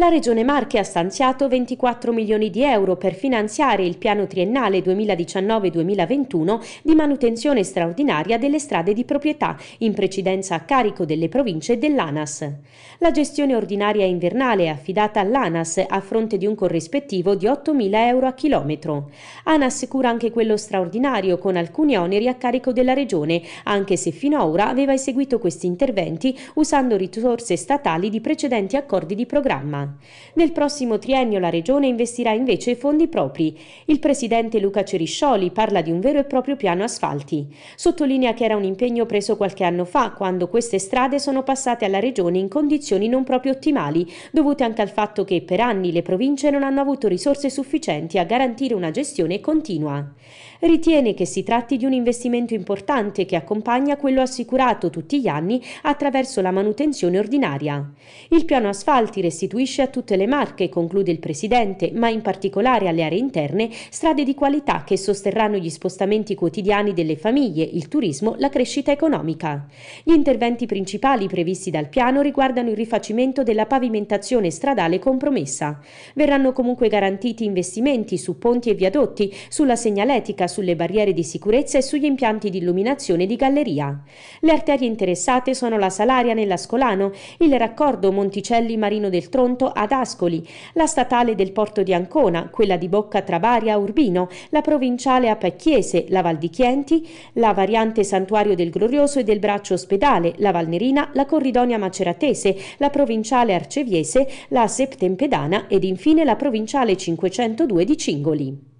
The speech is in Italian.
La Regione Marche ha stanziato 24 milioni di euro per finanziare il piano triennale 2019-2021 di manutenzione straordinaria delle strade di proprietà, in precedenza a carico delle province dell'ANAS. La gestione ordinaria invernale è affidata all'ANAS a fronte di un corrispettivo di 8 mila euro a chilometro. ANAS cura anche quello straordinario con alcuni oneri a carico della Regione, anche se fino ad ora aveva eseguito questi interventi usando risorse statali di precedenti accordi di programma. Nel prossimo triennio la Regione investirà invece fondi propri. Il presidente Luca Ceriscioli parla di un vero e proprio piano asfalti. Sottolinea che era un impegno preso qualche anno fa, quando queste strade sono passate alla Regione in condizioni non proprio ottimali, dovute anche al fatto che per anni le province non hanno avuto risorse sufficienti a garantire una gestione continua. Ritiene che si tratti di un investimento importante che accompagna quello assicurato tutti gli anni attraverso la manutenzione ordinaria. Il piano asfalti restituisce garantisce a tutte le Marche, conclude il Presidente, ma in particolare alle aree interne, strade di qualità che sosterranno gli spostamenti quotidiani delle famiglie, il turismo, la crescita economica. Gli interventi principali previsti dal piano riguardano il rifacimento della pavimentazione stradale compromessa. Verranno comunque garantiti investimenti su ponti e viadotti, sulla segnaletica, sulle barriere di sicurezza e sugli impianti di illuminazione di galleria. Le arterie interessate sono la Salaria nell'Ascolano, il raccordo Monticelli-Marino del Tronto Ponto ad Ascoli, la statale del porto di Ancona, quella di Bocca Travaria a Urbino, la provinciale a Pecchiese, la Val di Chienti, la variante Santuario del Glorioso e del Braccio Ospedale, la Valnerina, la Corridonia Maceratese, la provinciale Arceviese, la Septempedana ed infine la provinciale 502 di Cingoli.